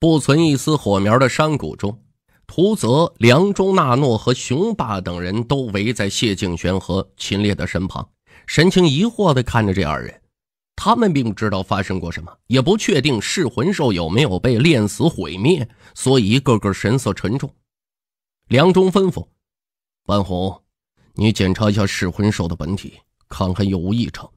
不存一丝火苗的山谷中，图泽、梁中、纳诺和雄霸等人都围在谢靖玄和秦烈的身旁，神情疑惑地看着这二人。他们并不知道发生过什么，也不确定噬魂兽有没有被炼死毁灭，所以一个个神色沉重。梁中吩咐：“万红，你检查一下噬魂兽的本体，看看有无异常。”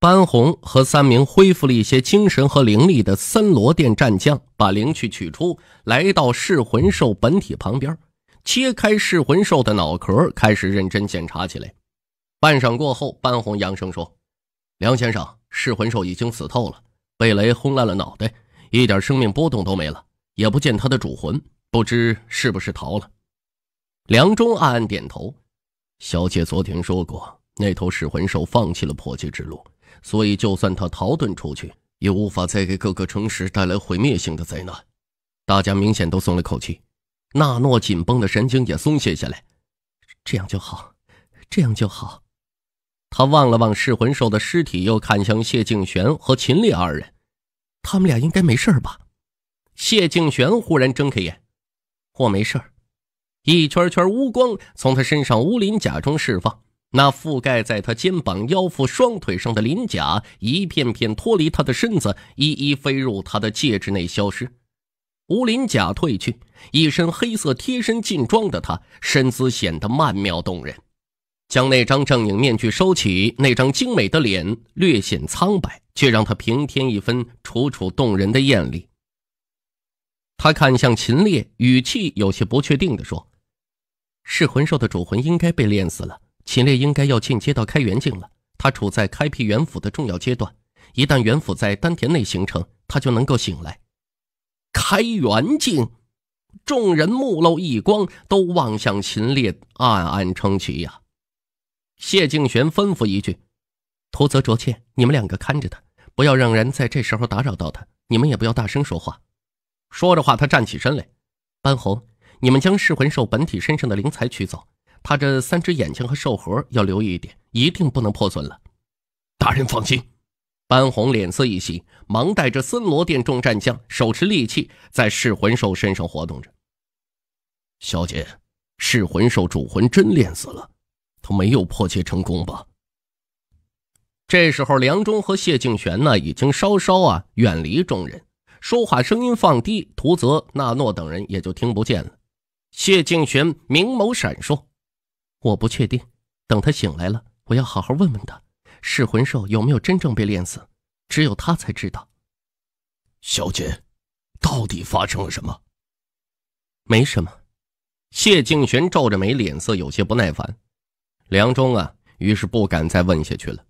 班红和三名恢复了一些精神和灵力的森罗殿战将把灵去取出来，到噬魂兽本体旁边，切开噬魂兽的脑壳，开始认真检查起来。半晌过后，班红扬声说：“梁先生，噬魂兽已经死透了，被雷轰烂了脑袋，一点生命波动都没了，也不见他的主魂，不知是不是逃了。”梁中暗暗点头。小姐昨天说过，那头噬魂兽放弃了破界之路。所以，就算他逃遁出去，也无法再给各个城市带来毁灭性的灾难。大家明显都松了口气，纳诺紧绷的神经也松懈下来。这样就好，这样就好。他望了望噬魂兽的尸体，又看向谢静玄和秦烈二人，他们俩应该没事吧？谢静玄忽然睁开眼：“我没事一圈圈乌光从他身上乌鳞甲中释放。那覆盖在他肩膀、腰腹、双腿上的鳞甲一片片脱离他的身子，一一飞入他的戒指内消失。无鳞甲褪去，一身黑色贴身劲装的他身姿显得曼妙动人。将那张正影面具收起，那张精美的脸略显苍白，却让他平添一分楚楚动人的艳丽。他看向秦烈，语气有些不确定地说：“噬魂兽的主魂应该被炼死了。”秦烈应该要进阶到开元境了，他处在开辟元府的重要阶段。一旦元府在丹田内形成，他就能够醒来。开元境，众人目露异光，都望向秦烈，暗暗称奇呀。谢敬玄吩咐一句：“涂泽、卓茜，你们两个看着他，不要让人在这时候打扰到他。你们也不要大声说话。”说着话，他站起身来：“班红，你们将噬魂兽本体身上的灵材取走。”他这三只眼睛和兽核要留意一点，一定不能破损了。大人放心。班红脸色一喜，忙带着森罗殿众战将，手持利器，在噬魂兽身上活动着。小姐，噬魂兽主魂真练死了，他没有破解成功吧？这时候，梁中和谢敬玄呢，已经稍稍啊远离众人，说话声音放低，图泽、纳诺等人也就听不见了。谢敬玄明眸闪烁。我不确定，等他醒来了，我要好好问问他，噬魂兽有没有真正被炼死？只有他才知道。小姐，到底发生了什么？没什么。谢敬玄皱着眉，脸色有些不耐烦。梁中啊，于是不敢再问下去了。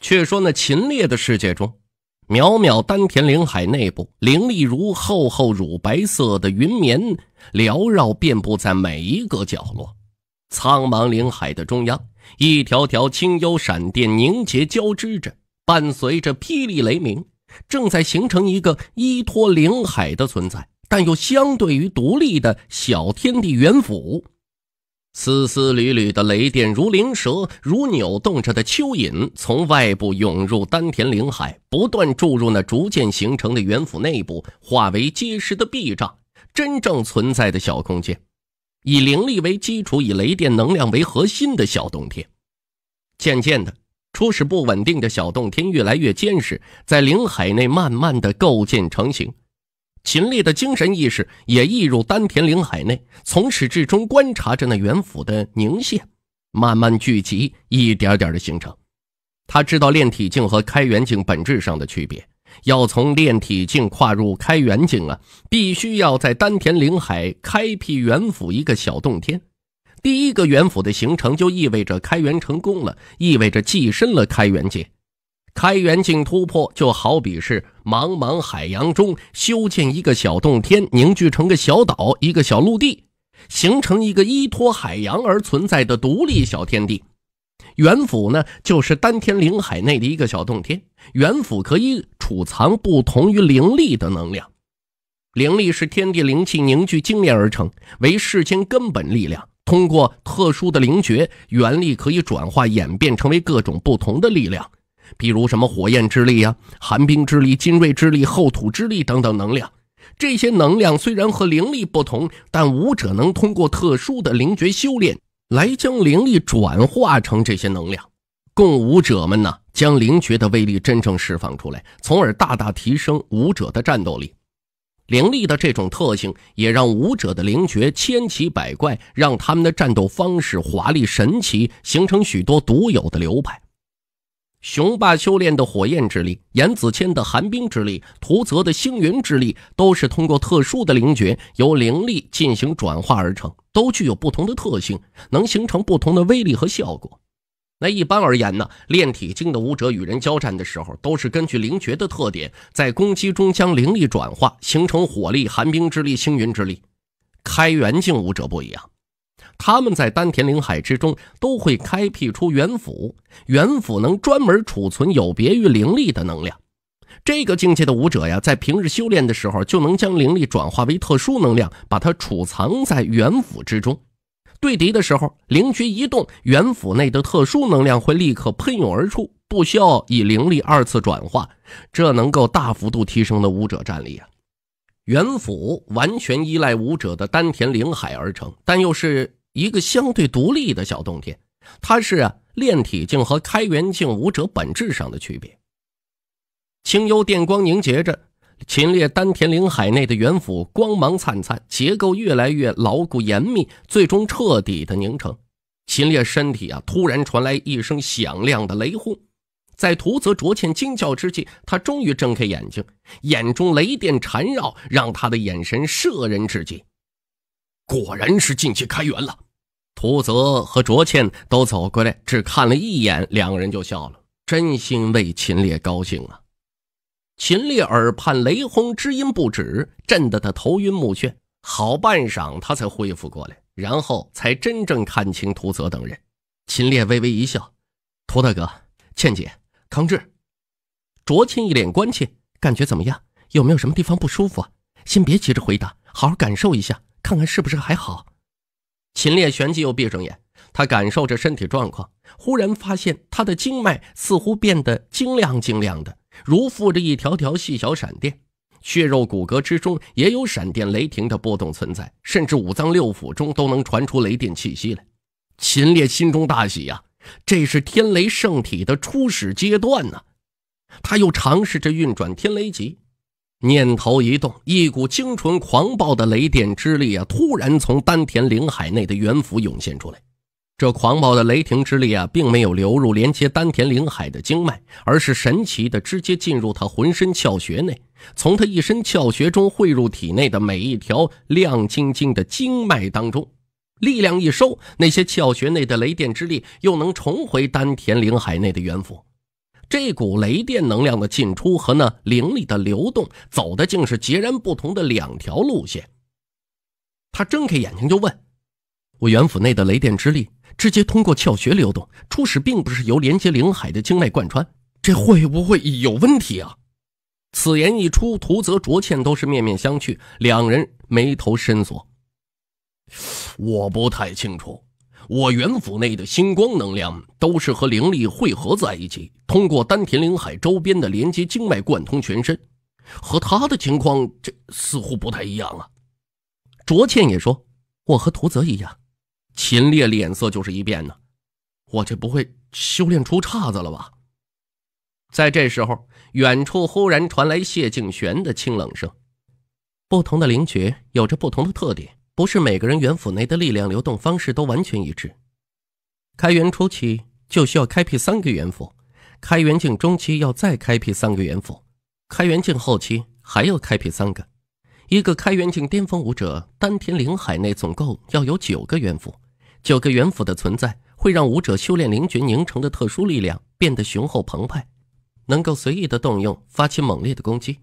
却说那秦烈的世界中，渺渺丹田灵海内部，灵力如厚厚乳白色的云绵，缭绕，遍布在每一个角落。苍茫灵海的中央，一条条清幽闪电凝结交织着，伴随着霹雳雷鸣，正在形成一个依托灵海的存在，但又相对于独立的小天地元府。丝丝缕缕的雷电如灵蛇，如扭动着的蚯蚓，从外部涌入丹田灵海，不断注入那逐渐形成的元府内部，化为结实的壁障，真正存在的小空间。以灵力为基础，以雷电能量为核心的小洞天，渐渐的，初始不稳定的小洞天越来越坚实，在灵海内慢慢的构建成型。秦丽的精神意识也溢入丹田灵海内，从始至终观察着那元府的凝现，慢慢聚集，一点点的形成。他知道炼体境和开元境本质上的区别。要从炼体境跨入开元境啊，必须要在丹田灵海开辟元府一个小洞天。第一个元府的形成，就意味着开元成功了，意味着跻身了开元界。开元境突破，就好比是茫茫海洋中修建一个小洞天，凝聚成个小岛、一个小陆地，形成一个依托海洋而存在的独立小天地。元府呢，就是丹田灵海内的一个小洞天。元府可以储藏不同于灵力的能量。灵力是天地灵气凝聚精炼而成，为世间根本力量。通过特殊的灵诀，元力可以转化演变成为各种不同的力量，比如什么火焰之力呀、寒冰之力、金锐之力、厚土之力等等能量。这些能量虽然和灵力不同，但武者能通过特殊的灵诀修炼。来将灵力转化成这些能量，供武者们呢将灵诀的威力真正释放出来，从而大大提升武者的战斗力。灵力的这种特性，也让武者的灵诀千奇百怪，让他们的战斗方式华丽神奇，形成许多独有的流派。雄霸修炼的火焰之力，严子谦的寒冰之力，屠泽的星云之力，都是通过特殊的灵诀由灵力进行转化而成，都具有不同的特性，能形成不同的威力和效果。那一般而言呢，炼体境的武者与人交战的时候，都是根据灵诀的特点，在攻击中将灵力转化形成火力、寒冰之力、星云之力。开元境武者不一样。他们在丹田灵海之中都会开辟出元府，元府能专门储存有别于灵力的能量。这个境界的武者呀，在平日修炼的时候就能将灵力转化为特殊能量，把它储藏在元府之中。对敌的时候，灵觉一动，元府内的特殊能量会立刻喷涌而出，不需要以灵力二次转化，这能够大幅度提升的武者战力啊。元府完全依赖武者的丹田灵海而成，但又是。一个相对独立的小洞天，它是啊炼体境和开元境武者本质上的区别。清幽电光凝结着秦烈丹田灵海内的元府，光芒灿灿，结构越来越牢固严密，最终彻底的凝成。秦烈身体啊，突然传来一声响亮的雷轰，在屠泽卓倩惊叫之际，他终于睁开眼睛，眼中雷电缠绕，让他的眼神摄人至极。果然是晋界开元了。涂泽和卓倩都走过来，只看了一眼，两个人就笑了。真心为秦烈高兴啊！秦烈耳畔雷轰，知音不止，震得他头晕目眩。好半晌，他才恢复过来，然后才真正看清涂泽等人。秦烈微微一笑：“涂大哥，倩姐，康志，卓倩一脸关切，感觉怎么样？有没有什么地方不舒服？先别急着回答，好好感受一下。”看看是不是还好？秦烈旋即又闭上眼，他感受着身体状况，忽然发现他的经脉似乎变得晶亮晶亮的，如附着一条条细小闪电；血肉骨骼之中也有闪电雷霆的波动存在，甚至五脏六腑中都能传出雷电气息来。秦烈心中大喜呀，这是天雷圣体的初始阶段呢！他又尝试着运转天雷级。念头一动，一股精纯狂暴的雷电之力啊，突然从丹田灵海内的元符涌现出来。这狂暴的雷霆之力啊，并没有流入连接丹田灵海的经脉，而是神奇的直接进入他浑身窍穴内，从他一身窍穴中汇入体内的每一条亮晶晶的经脉当中。力量一收，那些窍穴内的雷电之力又能重回丹田灵海内的元符。这股雷电能量的进出和那灵力的流动走的竟是截然不同的两条路线。他睁开眼睛就问：“我元府内的雷电之力直接通过窍穴流动，初始并不是由连接灵海的经脉贯穿，这会不会有问题啊？”此言一出，涂泽、卓倩都是面面相觑，两人眉头深锁。我不太清楚。我元府内的星光能量都是和灵力汇合在一起，通过丹田灵海周边的连接经脉贯通全身，和他的情况这似乎不太一样啊。卓倩也说：“我和图泽一样。”秦烈脸色就是一变呢，我这不会修炼出岔子了吧？在这时候，远处忽然传来谢静玄的清冷声：“不同的灵诀有着不同的特点。”不是每个人元府内的力量流动方式都完全一致。开元初期就需要开辟三个元府，开元境中期要再开辟三个元府，开元境后期还要开辟三个。一个开元境巅峰武者丹田灵海内总共要有九个元府，九个元府的存在会让武者修炼灵觉凝成的特殊力量变得雄厚澎湃，能够随意的动用，发起猛烈的攻击。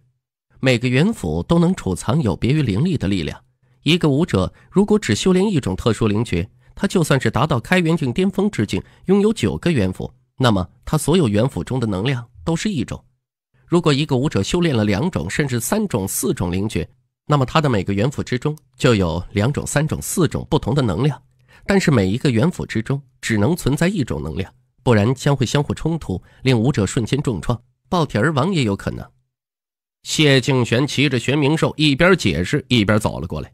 每个元府都能储藏有别于灵力的力量。一个武者如果只修炼一种特殊灵诀，他就算是达到开元境巅峰之境，拥有九个元府，那么他所有元府中的能量都是一种。如果一个武者修炼了两种甚至三种、四种灵诀，那么他的每个元府之中就有两种、三种、四种不同的能量，但是每一个元府之中只能存在一种能量，不然将会相互冲突，令武者瞬间重创、爆体而亡也有可能。谢敬玄骑着玄冥兽，一边解释一边走了过来。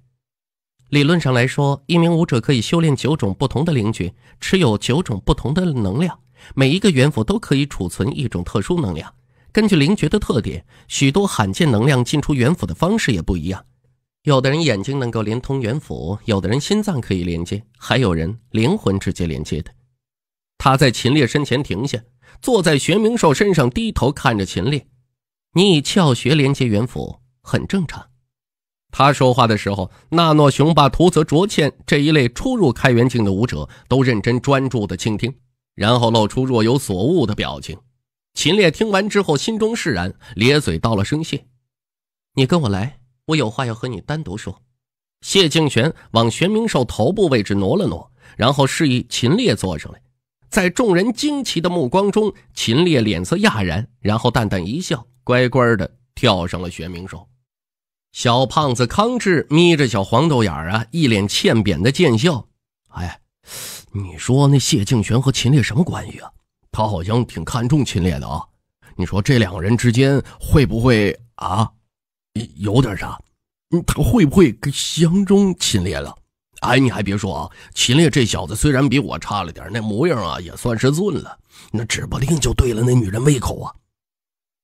理论上来说，一名武者可以修炼九种不同的灵诀，持有九种不同的能量。每一个元府都可以储存一种特殊能量。根据灵诀的特点，许多罕见能量进出元府的方式也不一样。有的人眼睛能够连通元府，有的人心脏可以连接，还有人灵魂直接连接的。他在秦烈身前停下，坐在玄冥兽身上，低头看着秦烈：“你以窍穴连接元府，很正常。”他说话的时候，纳诺、雄霸、图泽、卓倩这一类初入开元境的武者都认真专注地倾听，然后露出若有所悟的表情。秦烈听完之后，心中释然，咧嘴道了声谢：“你跟我来，我有话要和你单独说。”谢敬玄往玄冥兽头部位置挪了挪，然后示意秦烈坐上来。在众人惊奇的目光中，秦烈脸色讶然，然后淡淡一笑，乖乖地跳上了玄冥兽。小胖子康志眯着小黄豆眼儿啊，一脸欠扁的贱笑。哎，你说那谢敬玄和秦烈什么关系啊？他好像挺看重秦烈的啊。你说这两个人之间会不会啊，有点啥？他会不会相中秦烈了？哎，你还别说啊，秦烈这小子虽然比我差了点，那模样啊也算是俊了，那指不定就对了那女人胃口啊。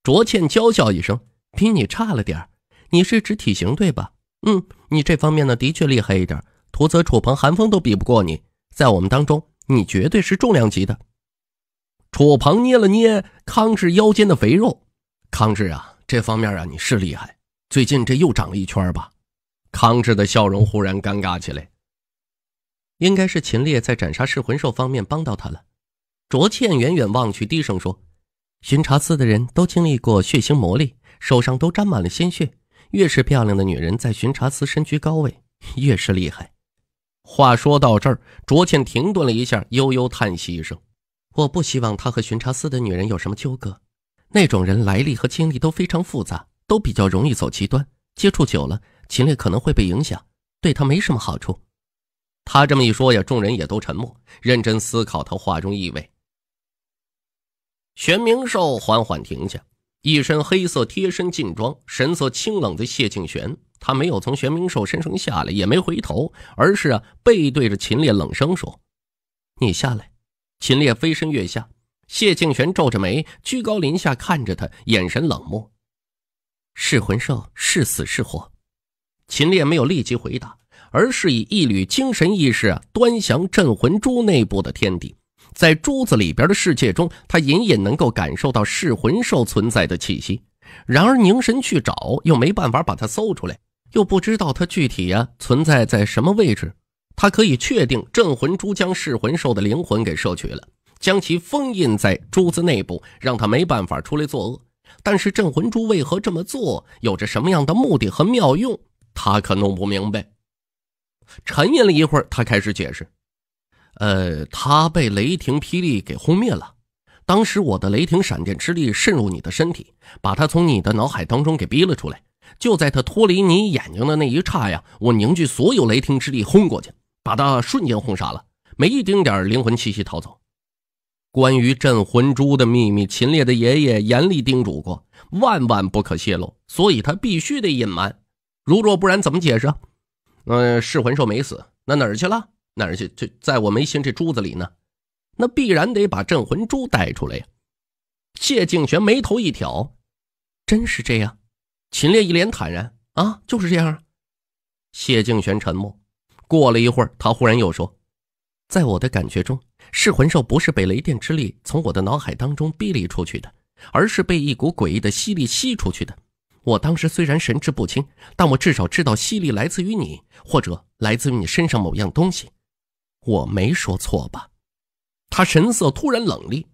卓倩娇笑一声：“比你差了点儿。”你是指体型对吧？嗯，你这方面呢的确厉害一点，屠泽、楚鹏、韩风都比不过你。在我们当中，你绝对是重量级的。楚鹏捏了捏康志腰间的肥肉，康志啊，这方面啊你是厉害，最近这又长了一圈吧？康志的笑容忽然尴尬起来，应该是秦烈在斩杀噬魂兽方面帮到他了。卓倩远远望去，低声说：“巡查司的人都经历过血腥磨砺，手上都沾满了鲜血。”越是漂亮的女人，在巡查司身居高位，越是厉害。话说到这儿，卓倩停顿了一下，悠悠叹息一声：“我不希望他和巡查司的女人有什么纠葛。那种人来历和经历都非常复杂，都比较容易走极端。接触久了，秦烈可能会被影响，对他没什么好处。”他这么一说呀，众人也都沉默，认真思考他话中意味。玄明兽缓缓停下。一身黑色贴身劲装，神色清冷的谢庆玄，他没有从玄冥兽身上下来，也没回头，而是啊背对着秦烈，冷声说：“你下来。”秦烈飞身跃下，谢庆玄皱着眉，居高临下看着他，眼神冷漠：“噬魂兽是死是活？”秦烈没有立即回答，而是以一缕精神意识端详镇魂珠内部的天地。在珠子里边的世界中，他隐隐能够感受到噬魂兽存在的气息，然而凝神去找又没办法把它搜出来，又不知道它具体呀存在在什么位置。他可以确定镇魂珠将噬魂兽的灵魂给摄取了，将其封印在珠子内部，让它没办法出来作恶。但是镇魂珠为何这么做，有着什么样的目的和妙用，他可弄不明白。沉吟了一会儿，他开始解释。呃，他被雷霆霹雳给轰灭了。当时我的雷霆闪电之力渗入你的身体，把他从你的脑海当中给逼了出来。就在他脱离你眼睛的那一刹呀，我凝聚所有雷霆之力轰过去，把他瞬间轰杀了，没一丁点灵魂气息逃走。关于镇魂珠的秘密，秦烈的爷爷严厉叮嘱过，万万不可泄露，所以他必须得隐瞒。如若不然，怎么解释？嗯，噬魂兽没死，那哪儿去了？那而且这在我眉心这珠子里呢，那必然得把镇魂珠带出来呀。谢敬玄眉头一挑，真是这样？秦烈一脸坦然，啊，就是这样。谢敬玄沉默，过了一会儿，他忽然又说：“在我的感觉中，噬魂兽不是被雷电之力从我的脑海当中逼离出去的，而是被一股诡异的吸力吸出去的。我当时虽然神志不清，但我至少知道吸力来自于你，或者来自于你身上某样东西。”我没说错吧？他神色突然冷厉，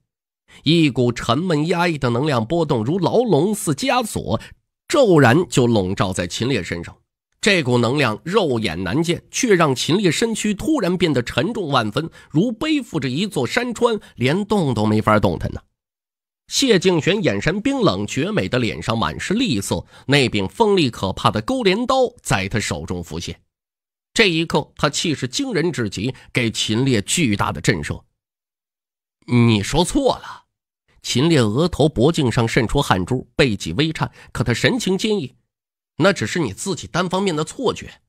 一股沉闷压抑的能量波动如牢笼似枷锁，骤然就笼罩在秦烈身上。这股能量肉眼难见，却让秦烈身躯突然变得沉重万分，如背负着一座山川，连动都没法动弹呢。谢敬玄眼神冰冷，绝美的脸上满是厉色，那柄锋利可怕的勾镰刀在他手中浮现。这一刻，他气势惊人至极，给秦烈巨大的震慑。你说错了，秦烈额头、脖颈上渗出汗珠，背脊微颤，可他神情坚毅。那只是你自己单方面的错觉。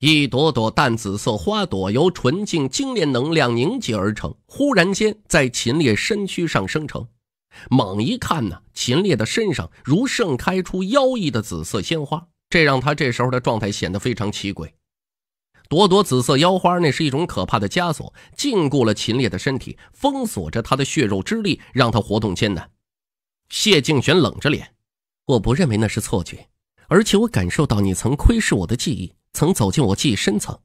一朵朵淡紫色花朵由纯净精炼能量凝结而成，忽然间在秦烈身躯上生成。猛一看呢，秦烈的身上如盛开出妖异的紫色鲜花，这让他这时候的状态显得非常奇怪。朵朵紫色妖花，那是一种可怕的枷锁，禁锢了秦烈的身体，封锁着他的血肉之力，让他活动艰难。谢敬玄冷着脸：“我不认为那是错觉，而且我感受到你曾窥视我的记忆，曾走进我记忆深层。”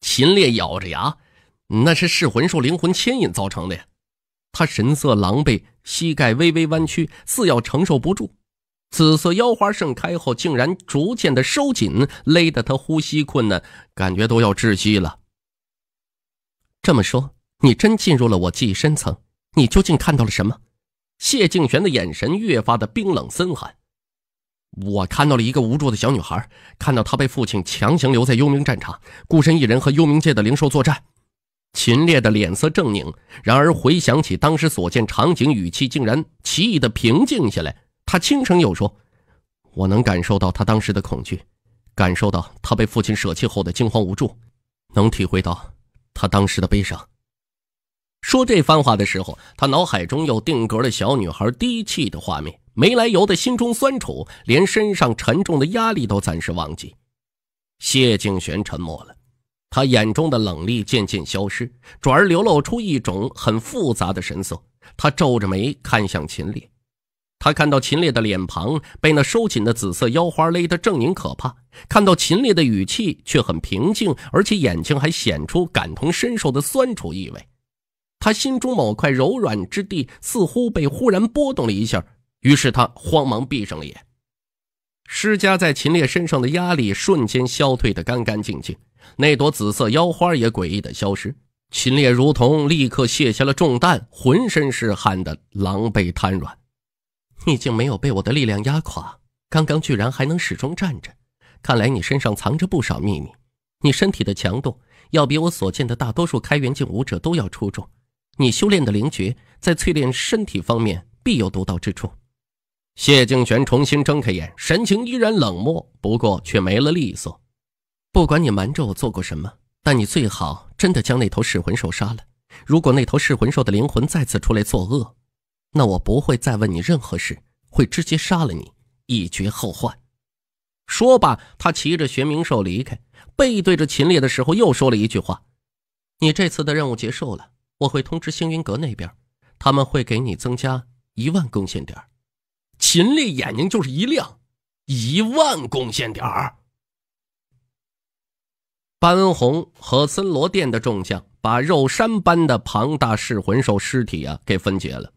秦烈咬着牙：“那是噬魂兽灵魂牵引造成的呀！”他神色狼狈，膝盖微微弯曲，似要承受不住。紫色妖花盛开后，竟然逐渐的收紧，勒得他呼吸困难，感觉都要窒息了。这么说，你真进入了我记忆深层？你究竟看到了什么？谢敬玄的眼神越发的冰冷森寒。我看到了一个无助的小女孩，看到她被父亲强行留在幽冥战场，孤身一人和幽冥界的灵兽作战。秦烈的脸色狰狞，然而回想起当时所见场景，语气竟然奇异的平静下来。他轻声又说：“我能感受到他当时的恐惧，感受到他被父亲舍弃后的惊慌无助，能体会到他当时的悲伤。”说这番话的时候，他脑海中又定格了小女孩低泣的画面，没来由的心中酸楚，连身上沉重的压力都暂时忘记。谢静玄沉默了，他眼中的冷厉渐渐消失，转而流露出一种很复杂的神色。他皱着眉看向秦烈。他看到秦烈的脸庞被那收紧的紫色腰花勒得狰狞可怕，看到秦烈的语气却很平静，而且眼睛还显出感同身受的酸楚意味。他心中某块柔软之地似乎被忽然波动了一下，于是他慌忙闭上了眼。施加在秦烈身上的压力瞬间消退得干干净净，那朵紫色腰花也诡异地消失。秦烈如同立刻卸下了重担，浑身是汗的狼狈瘫软。你竟没有被我的力量压垮，刚刚居然还能始终站着，看来你身上藏着不少秘密。你身体的强度要比我所见的大多数开元境武者都要出众，你修炼的灵诀在淬炼身体方面必有独到之处。谢静玄重新睁开眼，神情依然冷漠，不过却没了利索。不管你瞒着我做过什么，但你最好真的将那头噬魂兽杀了。如果那头噬魂兽的灵魂再次出来作恶，那我不会再问你任何事，会直接杀了你，以绝后患。说罢，他骑着玄冥兽离开，背对着秦烈的时候，又说了一句话：“你这次的任务结束了，我会通知星云阁那边，他们会给你增加一万贡献点。”秦烈眼睛就是一亮，一万贡献点。班红和森罗殿的众将把肉山般的庞大噬魂兽尸体啊给分解了。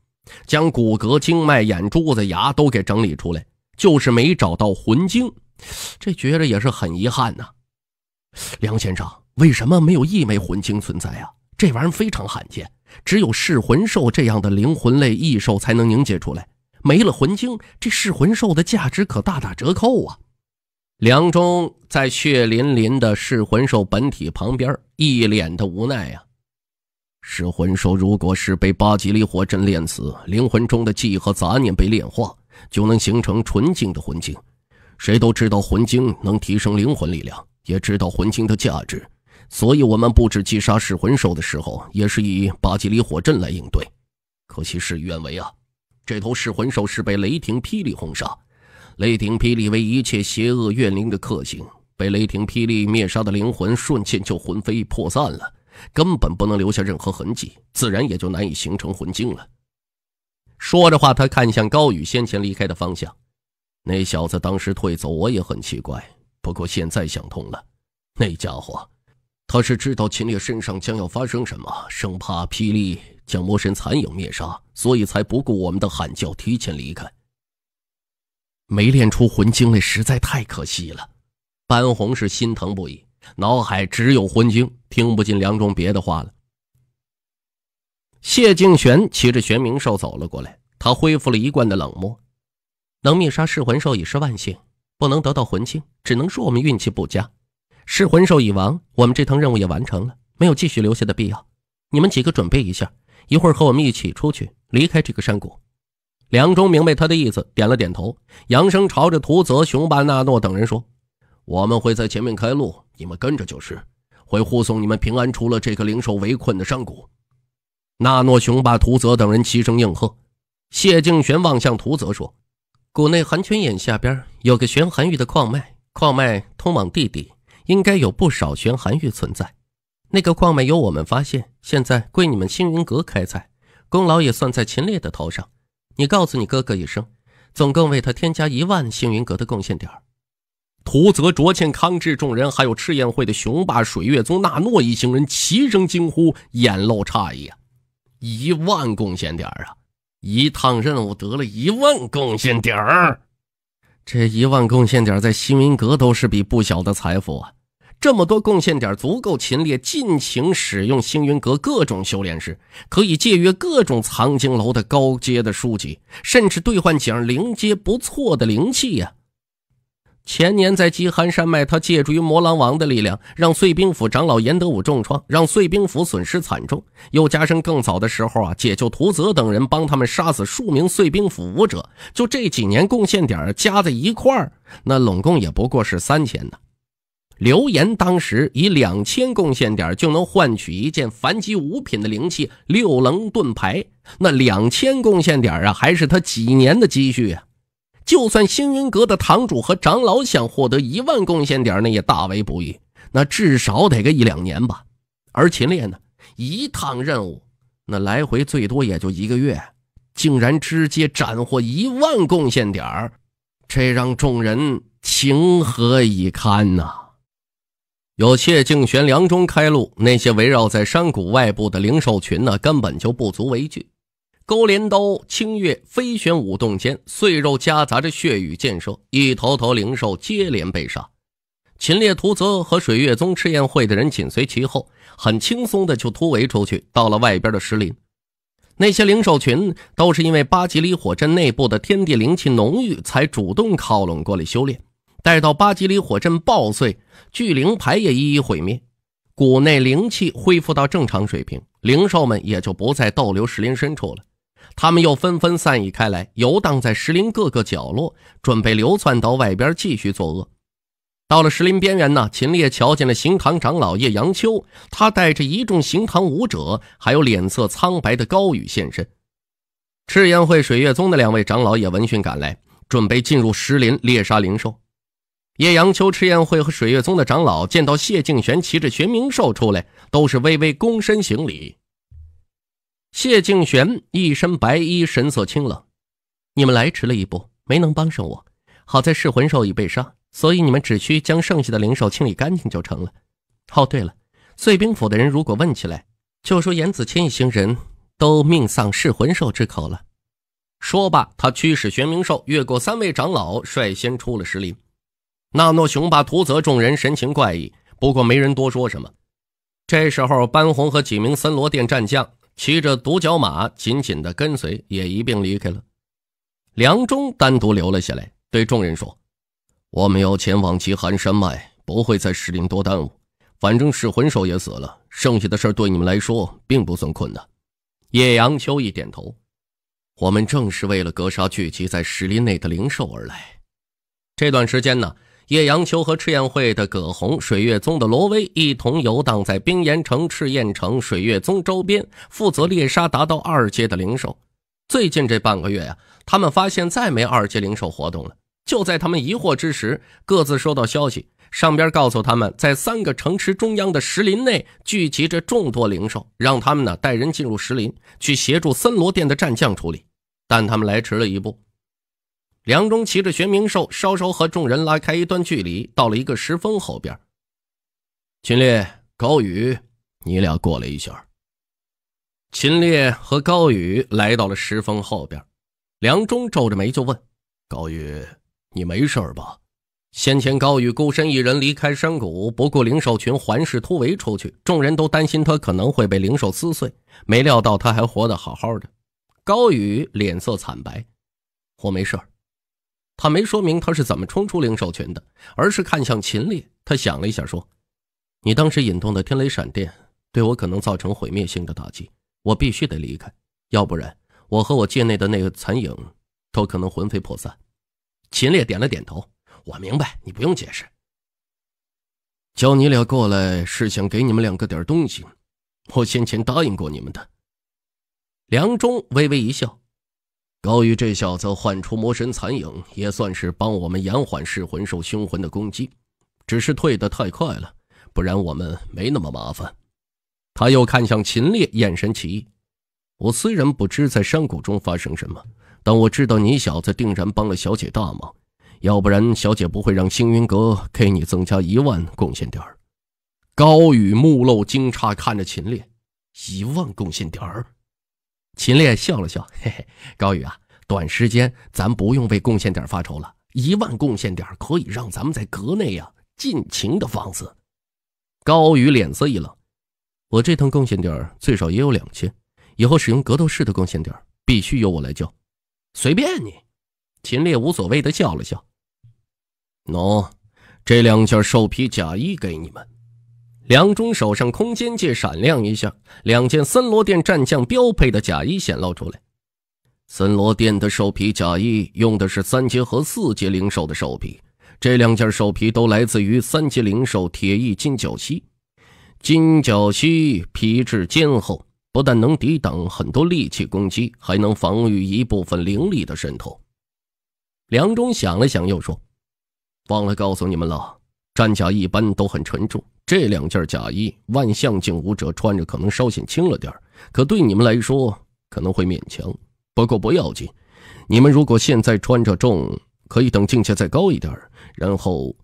将骨骼、经脉、眼珠子、牙都给整理出来，就是没找到魂晶，这觉着也是很遗憾呐。梁先生，为什么没有一枚魂晶存在啊？这玩意儿非常罕见，只有噬魂兽这样的灵魂类异兽才能凝结出来。没了魂晶，这噬魂兽的价值可大打折扣啊！梁中在血淋淋的噬魂兽本体旁边，一脸的无奈呀。噬魂兽如果是被八极离火阵炼死，灵魂中的记忆和杂念被炼化，就能形成纯净的魂晶。谁都知道魂晶能提升灵魂力量，也知道魂晶的价值，所以，我们布置击杀噬魂兽的时候，也是以八极离火阵来应对。可惜事与愿违啊！这头噬魂兽是被雷霆霹雳轰杀，雷霆霹雳为一切邪恶怨灵的克星，被雷霆霹雳灭杀的灵魂瞬间就魂飞魄散了。根本不能留下任何痕迹，自然也就难以形成魂晶了。说着话，他看向高宇先前离开的方向。那小子当时退走，我也很奇怪。不过现在想通了，那家伙他是知道秦烈身上将要发生什么，生怕霹雳将魔神残影灭杀，所以才不顾我们的喊叫提前离开。没练出魂晶，那实在太可惜了。班红是心疼不已。脑海只有魂经，听不进梁中别的话了。谢敬玄骑着玄冥兽走了过来，他恢复了一贯的冷漠。能灭杀噬魂兽已是万幸，不能得到魂经，只能说我们运气不佳。噬魂兽已亡，我们这趟任务也完成了，没有继续留下的必要。你们几个准备一下，一会儿和我们一起出去，离开这个山谷。梁中明白他的意思，点了点头。杨生朝着图泽、熊霸、纳诺等人说：“我们会在前面开路。”你们跟着就是，会护送你们平安出了这个灵兽围困的山谷。纳诺、雄霸、图泽等人齐声应和。谢敬玄望向图泽说：“谷内寒泉眼下边有个玄寒玉的矿脉，矿脉通往地底，应该有不少玄寒玉存在。那个矿脉由我们发现，现在归你们星云阁开采，功劳也算在秦烈的头上。你告诉你哥哥一声，总共为他添加一万星云阁的贡献点儿。”图泽、卓倩、康志众人还有赤焰会的雄霸、水月宗纳诺一行人齐声惊呼，眼露诧异啊！一万贡献点啊！一趟任务得了一万贡献点，这一万贡献点在星云阁都是笔不小的财富啊！这么多贡献点足够秦烈尽情使用星云阁各种修炼师，可以借阅各种藏经楼的高阶的书籍，甚至兑换几样灵阶不错的灵器呀！前年在极寒山脉，他借助于魔狼王的力量，让碎冰府长老严德武重创，让碎冰府损失惨重，又加上更早的时候啊，解救屠泽等人，帮他们杀死数名碎冰府武者。就这几年贡献点加在一块儿，那拢共也不过是三千呢。刘岩当时以两千贡献点就能换取一件凡级五品的灵器六棱盾牌，那两千贡献点啊，还是他几年的积蓄呀。就算星云阁的堂主和长老想获得一万贡献点，那也大为不易，那至少得个一两年吧。而秦烈呢，一趟任务，那来回最多也就一个月，竟然直接斩获一万贡献点，这让众人情何以堪呐？有谢敬玄、梁中开路，那些围绕在山谷外部的灵兽群呢，根本就不足为惧。勾镰刀、青月飞旋舞动间，碎肉夹杂着血雨溅射，一头头灵兽接连被杀。秦烈、图泽和水月宗赤焰会的人紧随其后，很轻松的就突围出去，到了外边的石林。那些灵兽群都是因为八级离火阵内部的天地灵气浓郁，才主动靠拢过来修炼。待到八级离火阵爆碎，巨灵牌也一一毁灭，谷内灵气恢复到正常水平，灵兽们也就不再逗留石林深处了。他们又纷纷散逸开来，游荡在石林各个角落，准备流窜到外边继续作恶。到了石林边缘呢，秦烈瞧见了行堂长老叶阳秋，他带着一众行堂武者，还有脸色苍白的高宇现身。赤焰会、水月宗的两位长老也闻讯赶来，准备进入石林猎杀灵兽。叶阳秋、赤焰会和水月宗的长老见到谢敬玄骑着玄冥兽出来，都是微微躬身行礼。谢静玄一身白衣，神色清冷。你们来迟了一步，没能帮上我。好在噬魂兽已被杀，所以你们只需将剩下的灵兽清理干净就成了。哦，对了，碎冰府的人如果问起来，就说严子谦一行人都命丧噬魂兽之口了。说罢，他驱使玄冥兽越过三位长老，率先出了石林。纳诺、雄霸、图泽众人神情怪异，不过没人多说什么。这时候，班红和几名森罗殿战将。骑着独角马，紧紧的跟随，也一并离开了。梁中单独留了下来，对众人说：“我们要前往极寒山脉，不会在石林多耽误。反正噬魂兽也死了，剩下的事对你们来说并不算困难。”叶阳秋一点头：“我们正是为了格杀聚集在石林内的灵兽而来。这段时间呢？”叶阳秋和赤焰会的葛洪、水月宗的罗威一同游荡在冰岩城、赤焰城、水月宗周边，负责猎杀达到二阶的灵兽。最近这半个月呀，他们发现再没二阶灵兽活动了。就在他们疑惑之时，各自收到消息，上边告诉他们在三个城池中央的石林内聚集着众多灵兽，让他们呢带人进入石林去协助森罗殿的战将处理。但他们来迟了一步。梁中骑着玄冥兽，稍稍和众人拉开一段距离，到了一个石峰后边。秦烈、高宇，你俩过来一下。秦烈和高宇来到了石峰后边，梁中皱着眉就问：“高宇，你没事吧？”先前高宇孤身一人离开山谷，不顾灵兽群环视突围出去，众人都担心他可能会被灵兽撕碎，没料到他还活得好好的。高宇脸色惨白：“我没事儿。”他没说明他是怎么冲出灵兽群的，而是看向秦烈。他想了一下，说：“你当时引动的天雷闪电，对我可能造成毁灭性的打击，我必须得离开，要不然我和我界内的那个残影都可能魂飞魄散。”秦烈点了点头：“我明白，你不用解释。叫你俩过来是想给你们两个点东西，我先前答应过你们的。”梁中微微一笑。高于这小子唤出魔神残影，也算是帮我们延缓噬魂兽凶魂的攻击，只是退得太快了，不然我们没那么麻烦。他又看向秦烈，眼神奇异。我虽然不知在山谷中发生什么，但我知道你小子定然帮了小姐大忙，要不然小姐不会让星云阁给你增加一万贡献点儿。高宇目露惊诧，看着秦烈，一万贡献点儿。秦烈笑了笑，嘿嘿，高宇啊，短时间咱不用为贡献点发愁了，一万贡献点可以让咱们在阁内呀尽情的放肆。高宇脸色一冷，我这趟贡献点最少也有两千，以后使用格斗式的贡献点必须由我来交。随便你。秦烈无所谓的笑了笑，喏，这两件兽皮甲衣给你们。梁中手上空间戒闪亮一下，两件森罗殿战将标配的甲衣显露出来。森罗殿的兽皮甲衣用的是三阶和四阶灵兽的兽皮，这两件兽皮都来自于三阶灵兽铁翼金角蜥。金角蜥皮质坚厚，不但能抵挡很多利器攻击，还能防御一部分灵力的渗透。梁中想了想，又说：“忘了告诉你们了，战甲一般都很沉重。”这两件假衣，万象境武者穿着可能稍显轻了点可对你们来说可能会勉强。不过不要紧，你们如果现在穿着重，可以等境界再高一点然后，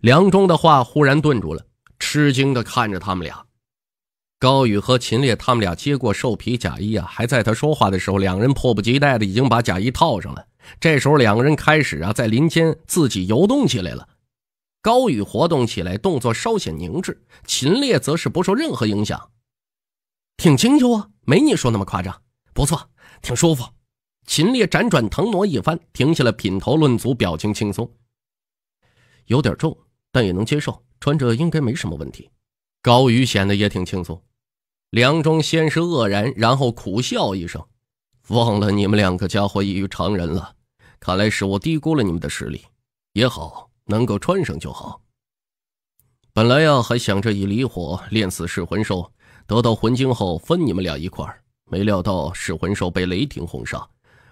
梁中的话忽然顿住了，吃惊地看着他们俩。高宇和秦烈他们俩接过兽皮甲衣啊，还在他说话的时候，两人迫不及待的已经把甲衣套上了。这时候，两个人开始啊，在林间自己游动起来了。高宇活动起来，动作稍显凝滞；秦烈则是不受任何影响，挺清秀啊，没你说那么夸张。不错，挺舒服。秦烈辗转腾挪一番，停下了品头论足，表情轻松。有点重，但也能接受，穿着应该没什么问题。高宇显得也挺轻松。梁中先是愕然，然后苦笑一声：“忘了你们两个家伙异于常人了，看来是我低估了你们的实力。也好。”能够穿上就好。本来呀，还想着以离火炼死噬魂兽，得到魂晶后分你们俩一块没料到噬魂兽被雷霆轰杀，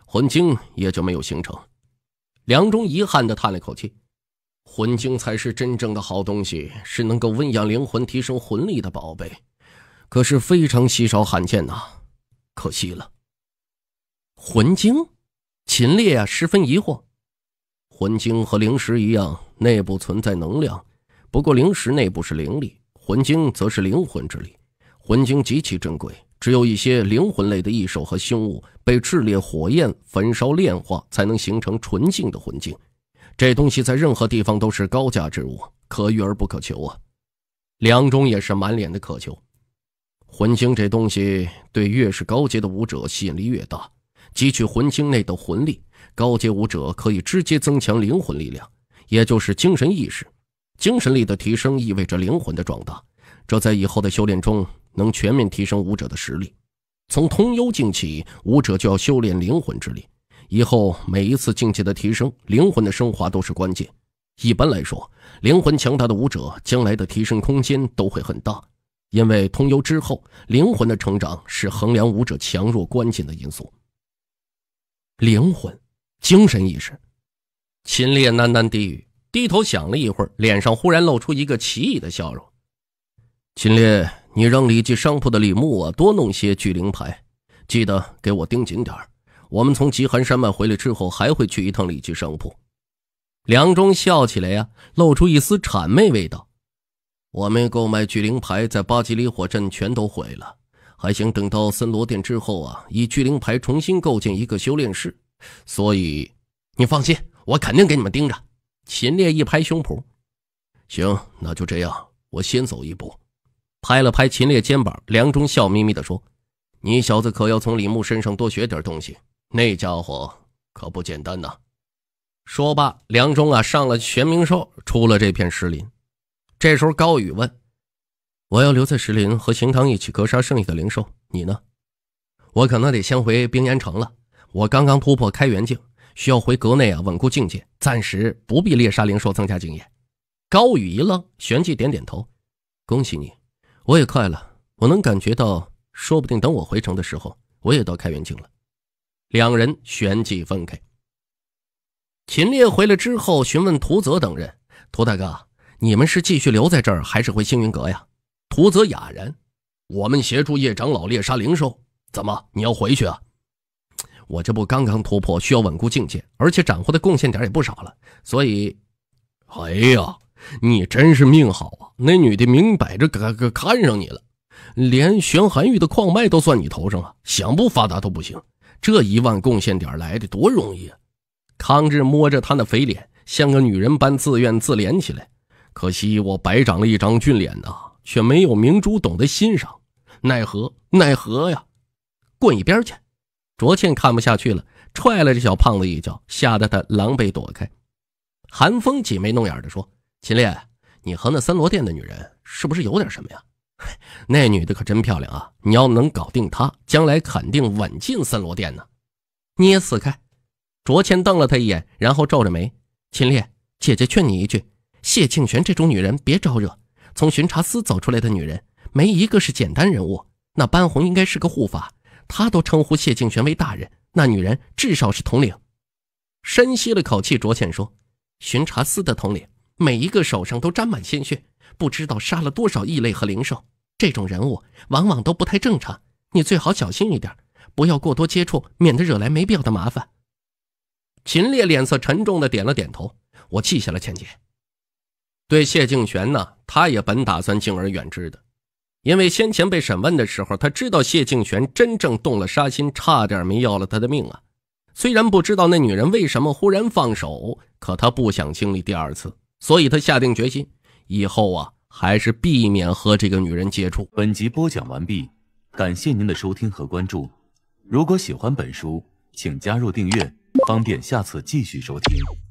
魂晶也就没有形成。梁中遗憾地叹了口气：“魂晶才是真正的好东西，是能够温养灵魂、提升魂力的宝贝，可是非常稀少罕见呐，可惜了。”魂晶，秦烈啊，十分疑惑：“魂晶和灵石一样。”内部存在能量，不过灵石内部是灵力，魂晶则是灵魂之力。魂晶极其珍贵，只有一些灵魂类的异兽和凶物被炽烈火焰焚烧炼化，才能形成纯净的魂晶。这东西在任何地方都是高价之物，可遇而不可求啊！梁中也是满脸的渴求。魂晶这东西对越是高阶的武者吸引力越大，汲取魂晶内的魂力，高阶武者可以直接增强灵魂力量。也就是精神意识，精神力的提升意味着灵魂的壮大，这在以后的修炼中能全面提升武者的实力。从通幽境起，武者就要修炼灵魂之力，以后每一次境界的提升，灵魂的升华都是关键。一般来说，灵魂强大的武者，将来的提升空间都会很大，因为通幽之后，灵魂的成长是衡量武者强弱关键的因素。灵魂，精神意识。秦烈喃喃低语，低头想了一会儿，脸上忽然露出一个奇异的笑容。秦烈，你让李记商铺的李牧啊多弄些聚灵牌，记得给我盯紧点儿。我们从极寒山脉回来之后，还会去一趟李记商铺。梁中笑起来呀，露出一丝谄媚味道。我们购买聚灵牌在八极离火阵全都毁了，还想等到森罗殿之后啊，以聚灵牌重新构建一个修炼室。所以，你放心。我肯定给你们盯着。秦烈一拍胸脯：“行，那就这样，我先走一步。”拍了拍秦烈肩膀，梁中笑眯眯地说：“你小子可要从李牧身上多学点东西，那家伙可不简单呐。”说罢，梁中啊上了玄冥兽，出了这片石林。这时候，高宇问：“我要留在石林和邢唐一起格杀剩下的灵兽，你呢？我可能得先回冰岩城了。我刚刚突破开元境。”需要回阁内啊，稳固境界，暂时不必猎杀灵兽增加经验。高宇一愣，旋即点点头。恭喜你，我也快了，我能感觉到，说不定等我回城的时候，我也到开元境了。两人旋即分开。秦烈回来之后，询问涂泽等人：“涂大哥，你们是继续留在这儿，还是回星云阁呀？”涂泽哑然：“我们协助叶长老猎杀灵兽，怎么，你要回去啊？”我这不刚刚突破，需要稳固境界，而且斩获的贡献点也不少了，所以，哎呀，你真是命好啊！那女的明摆着看看上你了，连玄寒玉的矿脉都算你头上了，想不发达都不行。这一万贡献点来的多容易啊！康志摸着他那肥脸，像个女人般自怨自怜起来。可惜我白长了一张俊脸呐，却没有明珠懂得欣赏，奈何奈何呀！滚一边去！卓倩看不下去了，踹了这小胖子一脚，吓得他狼狈躲开。韩风挤眉弄眼的说：“秦烈，你和那三罗殿的女人是不是有点什么呀？那女的可真漂亮啊！你要能搞定她，将来肯定稳进三罗殿呢。你也死开！”卓倩瞪了他一眼，然后皱着眉：“秦烈，姐姐劝你一句，谢庆玄这种女人别招惹。从巡查司走出来的女人，没一个是简单人物。那班红应该是个护法。”他都称呼谢敬玄为大人，那女人至少是统领。深吸了口气，卓倩说：“巡查司的统领，每一个手上都沾满鲜血，不知道杀了多少异类和灵兽。这种人物往往都不太正常，你最好小心一点，不要过多接触，免得惹来没必要的麻烦。”秦烈脸色沉重的点了点头，我记下了倩姐。对谢敬玄呢，他也本打算敬而远之的。因为先前被审问的时候，他知道谢敬玄真正动了杀心，差点没要了他的命啊。虽然不知道那女人为什么忽然放手，可他不想经历第二次，所以他下定决心，以后啊还是避免和这个女人接触。本集播讲完毕，感谢您的收听和关注。如果喜欢本书，请加入订阅，方便下次继续收听。